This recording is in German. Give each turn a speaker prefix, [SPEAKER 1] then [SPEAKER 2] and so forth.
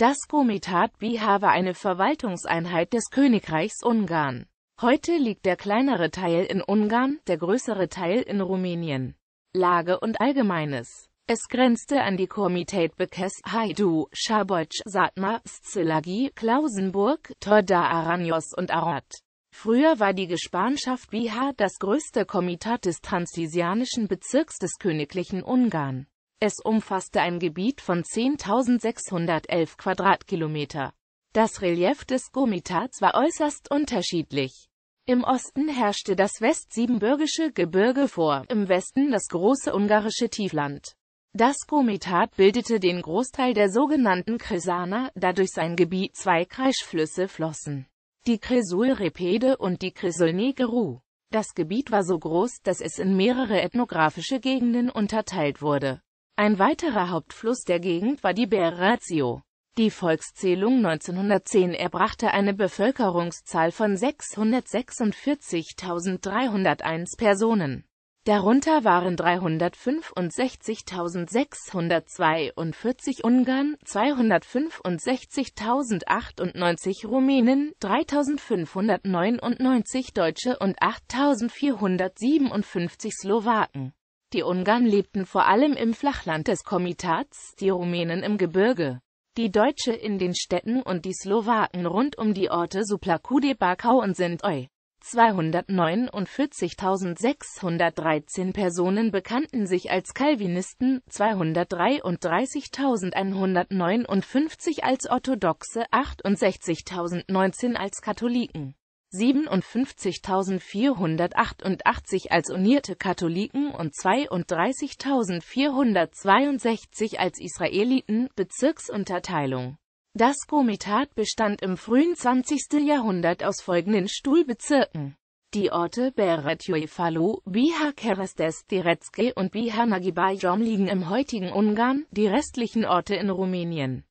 [SPEAKER 1] Das Komitat Bihar war eine Verwaltungseinheit des Königreichs Ungarn. Heute liegt der kleinere Teil in Ungarn, der größere Teil in Rumänien. Lage und Allgemeines Es grenzte an die Komitate Bekes, Haidu, Schabotsch, Satmar, Szilagi, Klausenburg, Torda Aranyos und Arad. Früher war die Gespanschaft Bihar das größte Komitat des transnistrianischen Bezirks des Königlichen Ungarn. Es umfasste ein Gebiet von 10.611 Quadratkilometer. Das Relief des Gomitats war äußerst unterschiedlich. Im Osten herrschte das Westsiebenbürgische Gebirge vor, im Westen das große ungarische Tiefland. Das Gomitat bildete den Großteil der sogenannten Kresana, da durch sein Gebiet zwei Kreischflüsse flossen. Die Kresul-Repede und die Kresul-Negeru. Das Gebiet war so groß, dass es in mehrere ethnografische Gegenden unterteilt wurde. Ein weiterer Hauptfluss der Gegend war die Berrazio. Die Volkszählung 1910 erbrachte eine Bevölkerungszahl von 646.301 Personen. Darunter waren 365.642 Ungarn, 265.098 Rumänen, 3.599 Deutsche und 8.457 Slowaken. Die Ungarn lebten vor allem im Flachland des Komitats, die Rumänen im Gebirge, die Deutsche in den Städten und die Slowaken rund um die Orte Suplacude, Bakau und Sintoi. 249.613 Personen bekannten sich als Calvinisten, 233.159 als Orthodoxe, 68.019 als Katholiken. 57.488 als unierte Katholiken und 32.462 als Israeliten, Bezirksunterteilung. Das Komitat bestand im frühen 20. Jahrhundert aus folgenden Stuhlbezirken. Die Orte Beretjuefalo, Bihar Kerestes Direzke und Bihar Nagibajom liegen im heutigen Ungarn, die restlichen Orte in Rumänien.